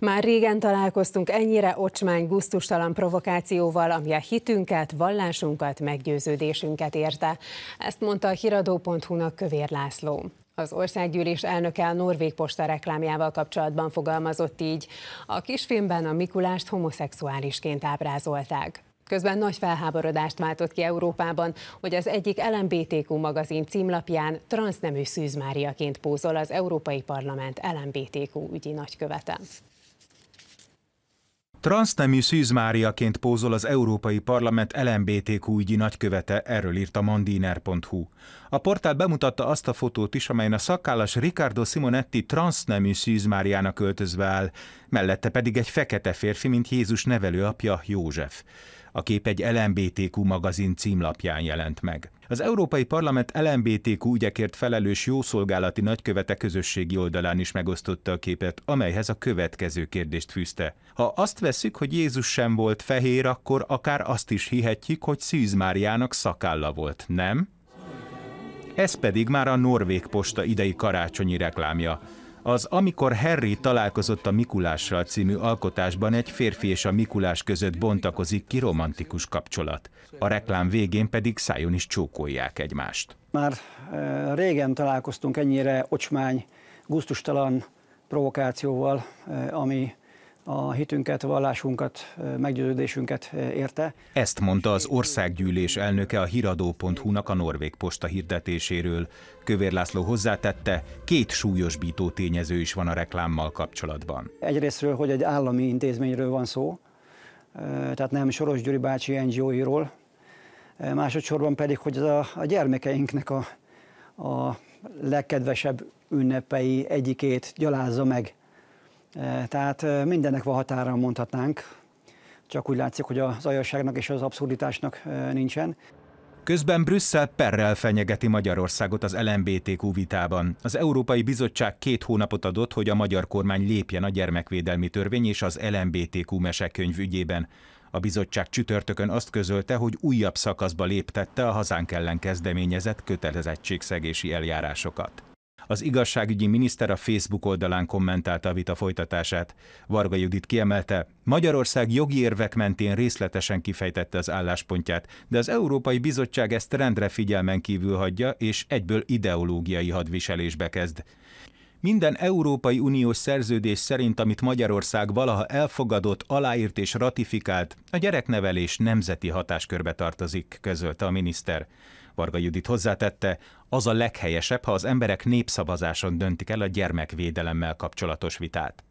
Már régen találkoztunk ennyire ocsmány, guztustalan provokációval, ami a hitünket, vallásunkat, meggyőződésünket érte. Ezt mondta a hiradó.hu-nak Kövér László. Az országgyűlés elnöke a Norvég posta reklámjával kapcsolatban fogalmazott így. A kisfilmben a Mikulást homoszexuálisként ábrázolták. Közben nagy felháborodást váltott ki Európában, hogy az egyik LMBTQ magazin címlapján transznemű szűzmáriaként pózol az Európai Parlament LMBTQ ügyi nagykövete. Transznemű szűzmáriaként pózol az Európai Parlament LMBTQ ügyi nagykövete, erről írt a mandiner.hu. A portál bemutatta azt a fotót is, amelyen a szakállas Ricardo Simonetti transznemű szűzmáriának Máriának öltözve áll mellette pedig egy fekete férfi, mint Jézus nevelőapja József. A kép egy LMBTQ magazin címlapján jelent meg. Az Európai Parlament LMBTQ ügyekért felelős jószolgálati nagykövete közösségi oldalán is megosztotta a képet, amelyhez a következő kérdést fűzte. Ha azt veszük, hogy Jézus sem volt fehér, akkor akár azt is hihetjük, hogy Szűz Máriának szakálla volt, nem? Ez pedig már a Norvég Posta idei karácsonyi reklámja. Az Amikor Harry találkozott a Mikulással című alkotásban egy férfi és a Mikulás között bontakozik ki romantikus kapcsolat. A reklám végén pedig szájon is csókolják egymást. Már eh, régen találkoztunk ennyire ocsmány, guztustalan provokációval, eh, ami a hitünket, vallásunkat, meggyőződésünket érte. Ezt mondta az országgyűlés elnöke a hiradó.hu-nak a norvég posta hirdetéséről. Kövér László hozzátette, két bító tényező is van a reklámmal kapcsolatban. Egyrésztről, hogy egy állami intézményről van szó, tehát nem Soros Gyuri bácsi NGO-iról, másodszorban pedig, hogy ez a, a gyermekeinknek a, a legkedvesebb ünnepei egyikét gyalázza meg tehát mindennek van határa, mondhatnánk. Csak úgy látszik, hogy az ajasságnak és az abszurditásnak nincsen. Közben Brüsszel perrel fenyegeti Magyarországot az LMBTQ vitában. Az Európai Bizottság két hónapot adott, hogy a magyar kormány lépjen a gyermekvédelmi törvény és az LMBTQ mesekönyv ügyében. A bizottság csütörtökön azt közölte, hogy újabb szakaszba léptette a hazánk ellen kezdeményezett kötelezettségszegési eljárásokat. Az igazságügyi miniszter a Facebook oldalán kommentálta a vita folytatását. Varga Judit kiemelte, Magyarország jogi érvek mentén részletesen kifejtette az álláspontját, de az Európai Bizottság ezt rendre figyelmen kívül hagyja, és egyből ideológiai hadviselésbe kezd. Minden Európai Uniós szerződés szerint, amit Magyarország valaha elfogadott, aláírt és ratifikált, a gyereknevelés nemzeti hatáskörbe tartozik, közölte a miniszter. Varga Judit hozzátette, az a leghelyesebb, ha az emberek népszavazáson döntik el a gyermekvédelemmel kapcsolatos vitát.